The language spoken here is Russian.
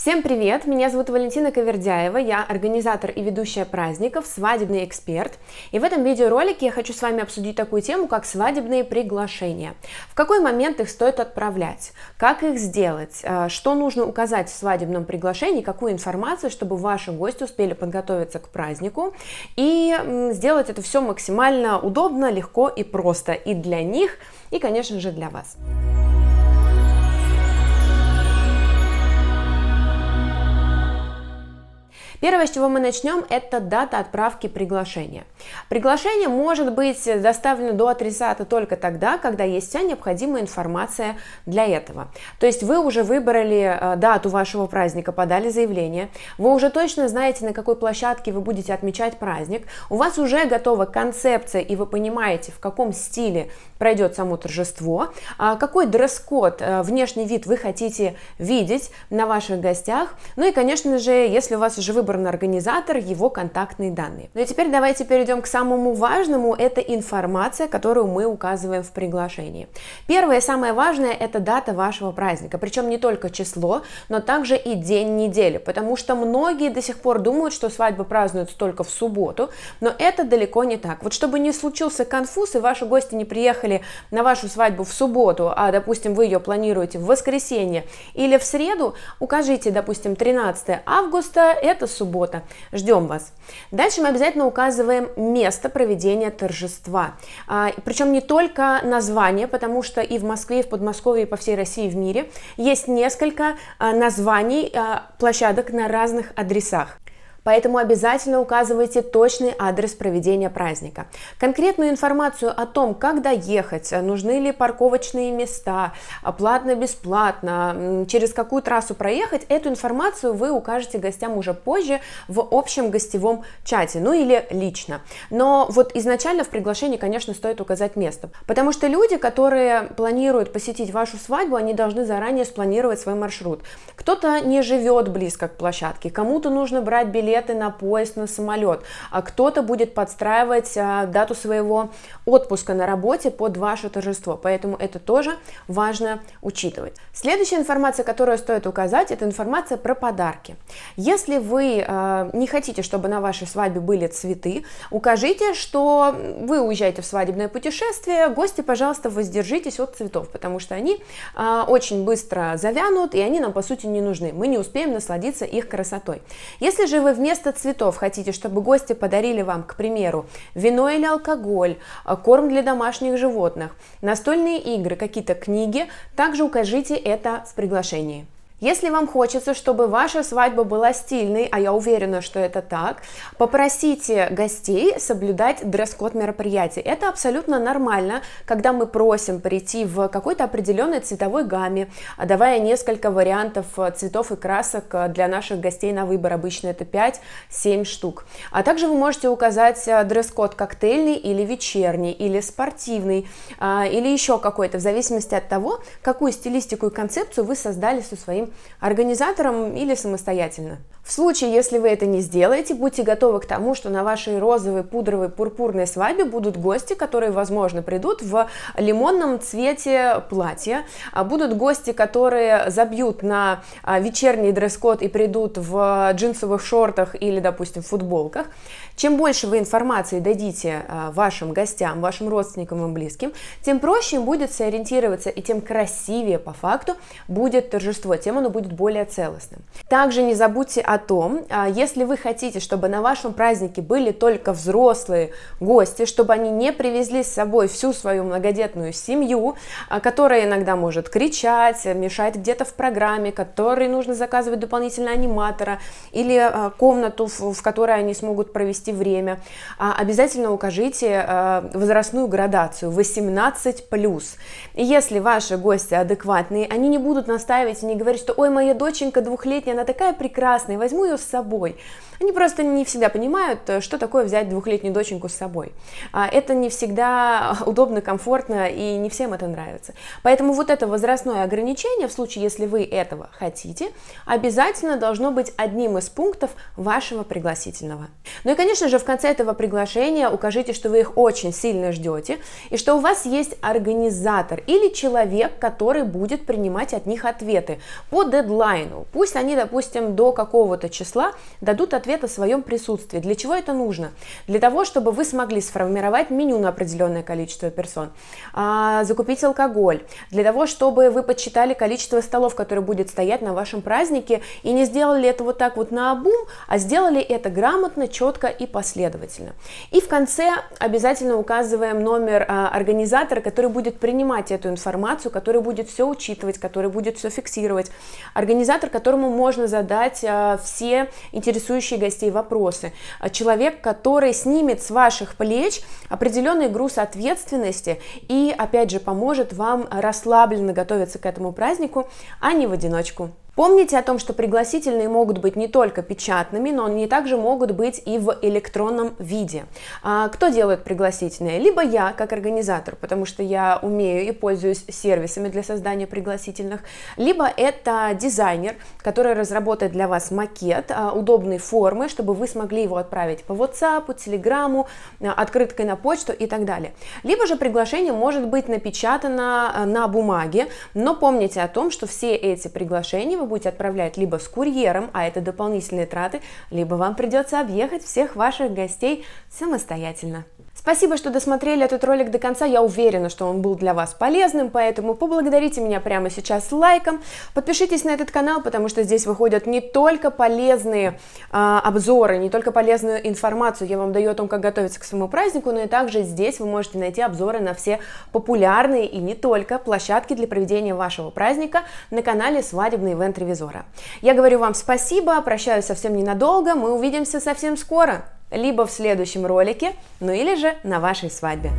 Всем привет! Меня зовут Валентина Ковердяева, я организатор и ведущая праздников, свадебный эксперт. И в этом видеоролике я хочу с вами обсудить такую тему, как свадебные приглашения. В какой момент их стоит отправлять? Как их сделать? Э, что нужно указать в свадебном приглашении? Какую информацию, чтобы ваши гости успели подготовиться к празднику? И сделать это все максимально удобно, легко и просто и для них, и, конечно же, для вас. Первое, с чего мы начнем, это дата отправки приглашения. Приглашение может быть доставлено до адресата только тогда, когда есть вся необходимая информация для этого. То есть вы уже выбрали э, дату вашего праздника, подали заявление, вы уже точно знаете, на какой площадке вы будете отмечать праздник, у вас уже готова концепция, и вы понимаете, в каком стиле пройдет само торжество, а какой дресс-код, э, внешний вид вы хотите видеть на ваших гостях, ну и, конечно же, если у вас уже выбрали отобран организатор, его контактные данные. Ну и теперь давайте перейдем к самому важному, это информация, которую мы указываем в приглашении. Первое, самое важное, это дата вашего праздника, причем не только число, но также и день недели, потому что многие до сих пор думают, что свадьбы празднуют только в субботу, но это далеко не так. Вот чтобы не случился конфуз и ваши гости не приехали на вашу свадьбу в субботу, а, допустим, вы ее планируете в воскресенье или в среду, укажите, допустим, 13 августа, это суббота. Ждем вас. Дальше мы обязательно указываем место проведения торжества. А, причем не только название, потому что и в Москве, и в Подмосковье, и по всей России, и в мире есть несколько а, названий а, площадок на разных адресах поэтому обязательно указывайте точный адрес проведения праздника. Конкретную информацию о том, как доехать, э, нужны ли парковочные места, э, платно, бесплатно, через какую трассу проехать, эту информацию вы укажете гостям уже позже в общем гостевом чате, ну или лично. Но вот изначально в приглашении, конечно, стоит указать место, потому что люди, которые планируют посетить вашу свадьбу, они должны заранее спланировать свой маршрут. Кто-то не живет близко к площадке, кому-то нужно брать билет билеты на поезд, на самолет. А кто-то будет подстраивать а, дату своего отпуска на работе под ваше торжество, поэтому это тоже важно учитывать. Следующая информация, которую стоит указать, это информация про подарки. Если вы а, не хотите, чтобы на вашей свадьбе были цветы, укажите, что вы уезжаете в свадебное путешествие, гости, пожалуйста, воздержитесь от цветов, потому что они а, очень быстро завянут, и они нам, по сути, не нужны. Мы не успеем насладиться их красотой. Если же вы вместе вместо цветов хотите, чтобы гости подарили вам, к примеру, вино или алкоголь, а, корм для домашних животных, настольные игры, какие-то книги, также укажите это в приглашении. Если вам хочется, чтобы ваша свадьба была стильной, а я уверена, что это так, попросите гостей соблюдать дресс-код мероприятий. Это абсолютно нормально, когда мы просим прийти в какой-то определенной цветовой гамме, давая несколько вариантов э, цветов и красок э, для наших гостей на выбор. Обычно это 5-7 штук. А также вы можете указать э, дресс-код коктейльный или вечерний, или спортивный, а, или еще какой-то, в зависимости от того, какую стилистику и концепцию вы создали со своим организатором или самостоятельно. В случае, если вы это не сделаете, будьте готовы к тому, что на вашей розовой, пудровой, пурпурной свадьбе будут гости, которые, возможно, придут в лимонном цвете платья, а, будут гости, которые забьют на а, вечерний дресс-код и придут в джинсовых шортах или, допустим, футболках. Чем больше вы информации дадите а, вашим гостям, вашим родственникам и близким, тем проще им будет сориентироваться и тем красивее по факту будет торжество, тем оно будет более целостным. Также не забудьте о потом, а, если вы хотите, чтобы на вашем празднике были только взрослые гости, чтобы они не привезли с собой всю свою многодетную семью, а, которая иногда может кричать, мешать где-то в программе, которой нужно заказывать дополнительно аниматора или а, комнату, в которой они смогут провести время, обязательно укажите возрастную градацию 18+. И если ваши гости адекватные, они не будут настаивать и не говорить, что «Ой, моя доченька двухлетняя, она такая прекрасная, возьму ее с собой. Они просто не всегда понимают, э, что такое взять двухлетнюю доченьку с собой. А, это не всегда э, удобно, комфортно, и не всем это нравится. Поэтому вот это возрастное ограничение, в случае, если вы этого хотите, обязательно должно быть одним из пунктов вашего пригласительного. Ну и, конечно же, в конце этого приглашения укажите, что вы их очень сильно ждете, и что у вас есть организатор или человек, который будет принимать от них ответы по дедлайну. Пусть они, допустим, до какого-то такого-то числа дадут ответ о своем присутствии. Для чего это нужно? Для того, чтобы вы смогли сформировать меню на определенное количество персон, а, закупить алкоголь, для того, чтобы вы подсчитали количество столов, которые будет стоять на вашем празднике, и не сделали это вот так вот на обум, а сделали это грамотно, четко и последовательно. И в конце обязательно указываем номер а, организатора, который будет принимать эту информацию, который будет все учитывать, который будет все фиксировать. Организатор, которому можно задать а, все интересующие гостей вопросы. А человек, который снимет с ваших плеч определенный груз ответственности и, опять же, поможет вам расслабленно готовиться к этому празднику, а не в одиночку. Помните о том, что пригласительные могут быть не только печатными, но они также могут быть и в электронном виде. А кто делает пригласительные? Либо я, как организатор, потому что я умею и пользуюсь сервисами для создания пригласительных, либо это дизайнер, который разработает для вас макет а, удобной формы, чтобы вы смогли его отправить по WhatsApp, Telegram, а, открыткой на почту и так далее. Либо же приглашение может быть напечатано а, на бумаге, но помните о том, что все эти приглашения вы будете отправлять либо с курьером, а это дополнительные траты, либо вам придется объехать всех ваших гостей самостоятельно. Спасибо, что досмотрели этот ролик до конца. Я уверена, что он был для вас полезным, поэтому поблагодарите меня прямо сейчас лайком. Подпишитесь на этот канал, потому что здесь выходят не только полезные а, обзоры, не только полезную информацию. Я вам даю о том, как готовиться к своему празднику, но и также здесь вы можете найти обзоры на все популярные и не только площадки для проведения вашего праздника на канале «Свадебный ивент ревизора». Я говорю вам спасибо, прощаюсь совсем ненадолго, мы увидимся совсем скоро либо в следующем ролике, ну или же на вашей свадьбе.